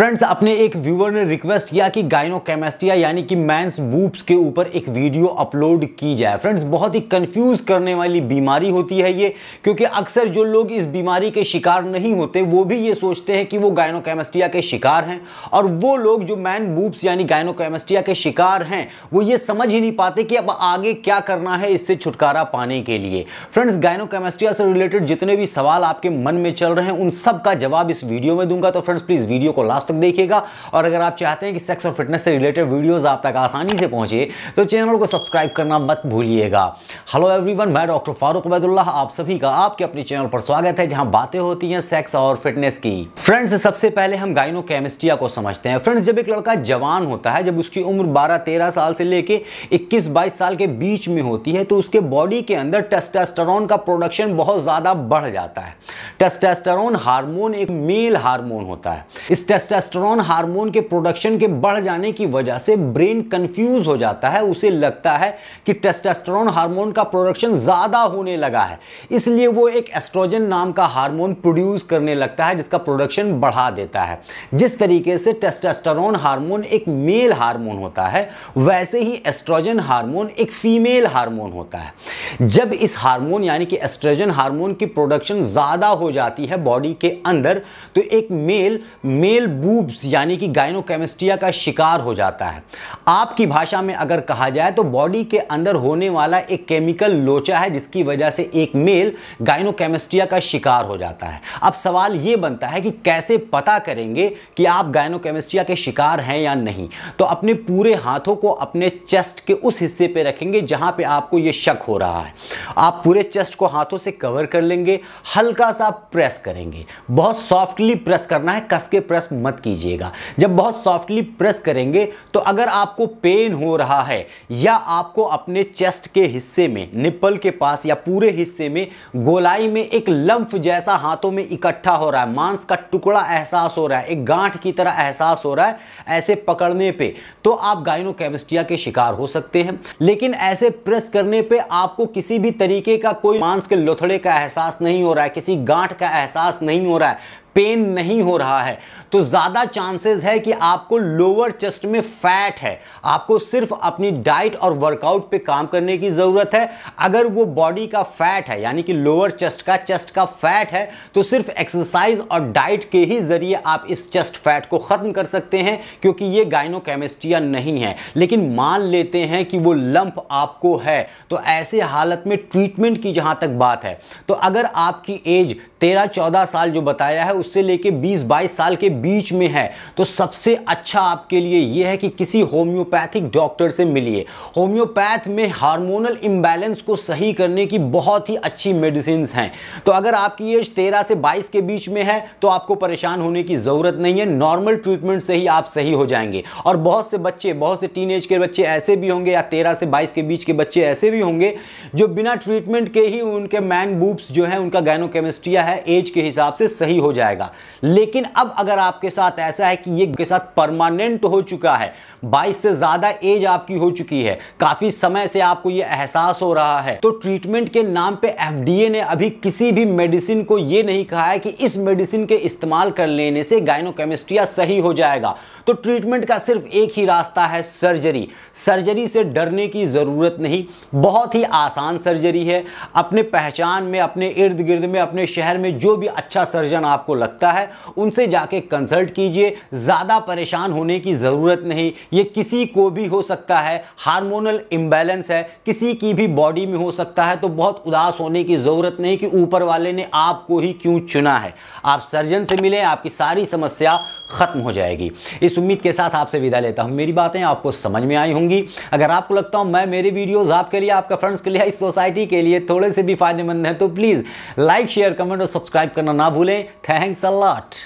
friends अपने एक viewer ने रिक्वेस्ट किया कि गाइनोकेमेस्ट्रिया यानी कि मैंस बूब्स के ऊपर एक वीडियो अपलोड की जाए फ्रेंड्स बहुत ही कंफ्यूज करने वाली बीमारी होती है ये क्योंकि अक्सर जो लोग इस बीमारी के शिकार नहीं होते वो भी ये सोचते हैं कि वो गाइनोकेमेस्ट्रिया के शिकार हैं और वो लोग जो मैन बूब्स यानी गाइनोकेमेस्ट्रिया के शिकार हैं वो ये समझ ही नहीं पाते कि अब आगे क्या करना है इससे छुटकारा पाने के लिए फ्रेंड्स गाइनोकेमेस्ट्रिया से रिलेटेड जितने भी सवाल आपके मन में चल रहे हैं उन सब का जवाब इस वीडियो में दूंगा तो फ्रेंड्स प्लीज़ वीडियो को लास्ट तक देखिएगा और अगर आप चाहते हैं कि सेक्स और फिटनेस से रिलेटेड वीडियोज़ आप तक आसानी से पहुंचे तो चैनल को सब्सक्राइब करना मत भूलिएगा हेलो एवरीवन मैं डॉक्टर फारूक अबैदुल्ला आप सभी का आपके अपने चैनल पर स्वागत है जहां बातें होती हैं सेक्स और फिटनेस की फ्रेंड्स सबसे पहले हम गाइनो केमिस्ट्रिया को समझते हैं फ्रेंड्स जब एक लड़का जवान होता है जब उसकी उम्र बारह तेरह साल से लेकर इक्कीस बाईस साल के बीच में होती है तो उसके बॉडी के अंदर टेस्टेस्टोरॉन का प्रोडक्शन बहुत ज़्यादा बढ़ जाता है टेस्टेस्टोरॉन हार्मोन एक मेल हार्मोन होता है इस टेस्टा टेस्टोरॉन हार्मोन के प्रोडक्शन के बढ़ जाने की वजह से ब्रेन कंफ्यूज हो जाता है उसे लगता है कि टेस्टेस्टोरॉन हार्मोन का प्रोडक्शन ज़्यादा होने लगा है इसलिए वो एक एस्ट्रोजन नाम का हार्मोन प्रोड्यूस करने लगता है जिसका प्रोडक्शन बढ़ा देता है जिस तरीके से टेस्टेस्टोरॉन हार्मोन एक मेल हार्मोन होता है वैसे ही एस्ट्रोजन हार्मोन एक फीमेल हार्मोन होता है जब इस हार्मोन यानी कि एस्ट्रोजन हार्मोन की प्रोडक्शन ज़्यादा हो जाती है बॉडी के अंदर तो एक मेल मेल बूब्स यानी कि गाइनोकेमिस्ट्रिया का शिकार हो जाता है आपकी भाषा में अगर कहा जाए तो बॉडी के अंदर होने वाला एक केमिकल लोचा है जिसकी वजह से एक मेल गाइनोकेमिस्ट्रिया का शिकार हो जाता है अब सवाल ये बनता है कि कैसे पता करेंगे कि आप गायनोकेमिस्ट्रिया के शिकार हैं या नहीं तो अपने पूरे हाथों को अपने चेस्ट के उस हिस्से पर रखेंगे जहाँ पर आपको ये शक हो रहा है आप पूरे चेस्ट को हाथों से कवर कर लेंगे हल्का सा प्रेस करेंगे बहुत सॉफ्टली प्रेस करना है कस के प्रेस मत मत कीजिएगा जब बहुत सॉफ्टली प्रेस करेंगे तो अगर आपको पेन हो रहा है या आपको अपने चेस्ट के हिस्से में निप्पल के पास या पूरे हिस्से में गोलाई में एक लंफ जैसा हाथों में इकट्ठा हो रहा है मांस का टुकड़ा एहसास हो रहा है एक गांठ की तरह एहसास हो रहा है ऐसे पकड़ने पे तो आप गाइनोकेमिस्टिया के शिकार हो सकते हैं लेकिन ऐसे प्रेस करने पे आपको किसी भी तरीके का कोई मांस के लोथड़े का एहसास नहीं हो रहा है किसी गांठ का एहसास नहीं हो रहा है पेन नहीं हो रहा है तो ज़्यादा चांसेस है कि आपको लोअर चेस्ट में फैट है आपको सिर्फ अपनी डाइट और वर्कआउट पे काम करने की ज़रूरत है अगर वो बॉडी का फैट है यानी कि लोअर चेस्ट का चेस्ट का फैट है तो सिर्फ एक्सरसाइज और डाइट के ही ज़रिए आप इस चेस्ट फैट को ख़त्म कर सकते हैं क्योंकि ये गाइनोकेमिस्ट्रिया नहीं है लेकिन मान लेते हैं कि वो लंप आपको है तो ऐसे हालत में ट्रीटमेंट की जहाँ तक बात है तो अगर आपकी एज तेरह चौदह साल जो बताया है उससे लेके बीस बाईस साल के बीच में है तो सबसे अच्छा आपके लिए यह है कि किसी होम्योपैथिक डॉक्टर से मिलिए होम्योपैथ में हार्मोनल इम्बैलेंस को सही करने की बहुत ही अच्छी मेडिसिन हैं तो अगर आपकी एज तेरह से बाईस के बीच में है तो आपको परेशान होने की ज़रूरत नहीं है नॉर्मल ट्रीटमेंट से ही आप सही हो जाएंगे और बहुत से बच्चे बहुत से टीन के बच्चे ऐसे भी होंगे या तेरह से बाईस के बीच के बच्चे ऐसे भी होंगे जो बिना ट्रीटमेंट के ही उनके मैन बूब्स जो है उनका गैनोकेमिस्ट्रिया है है एज के हिसाब से सही हो जाएगा लेकिन अब अगर आपके साथ ऐसा है कि ये के साथ परमानेंट हो चुका है 22 से ज़्यादा एज आपकी हो चुकी है काफ़ी समय से आपको ये एहसास हो रहा है तो ट्रीटमेंट के नाम पे एफडीए ने अभी किसी भी मेडिसिन को ये नहीं कहा है कि इस मेडिसिन के इस्तेमाल कर लेने से गायनोकेमिस्ट्रिया सही हो जाएगा तो ट्रीटमेंट का सिर्फ एक ही रास्ता है सर्जरी सर्जरी से डरने की ज़रूरत नहीं बहुत ही आसान सर्जरी है अपने पहचान में अपने इर्द गिर्द में अपने शहर में जो भी अच्छा सर्जन आपको लगता है उनसे जाके कंसल्ट कीजिए ज़्यादा परेशान होने की ज़रूरत नहीं ये किसी को भी हो सकता है हार्मोनल इम्बैलेंस है किसी की भी बॉडी में हो सकता है तो बहुत उदास होने की ज़रूरत नहीं कि ऊपर वाले ने आपको ही क्यों चुना है आप सर्जन से मिलें आपकी सारी समस्या ख़त्म हो जाएगी इस उम्मीद के साथ आपसे विदा लेता हूँ मेरी बातें आपको समझ में आई होंगी अगर आपको लगता हूँ मैं मेरे वीडियोज़ आपके लिए आपका फ्रेंड्स के लिए इस सोसाइटी के लिए थोड़े से भी फायदेमंद हैं तो प्लीज़ लाइक शेयर कमेंट और सब्सक्राइब करना ना भूलें थैंक्स अल्लाट